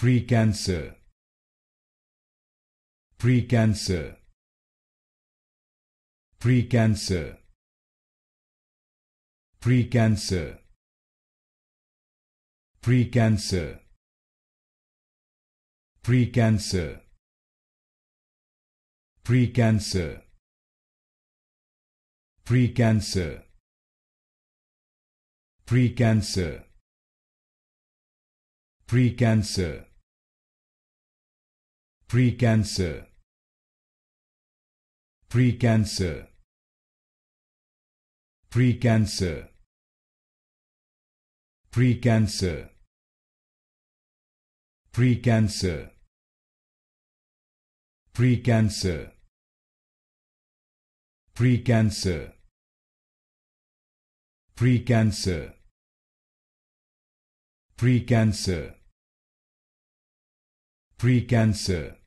precancer precancer precancer precancer precancer precancer precancer precancer precancer precancer Precancer. Precancer. Precancer. Precancer. Precancer. Precancer. Precancer. Precancer. pre-cancer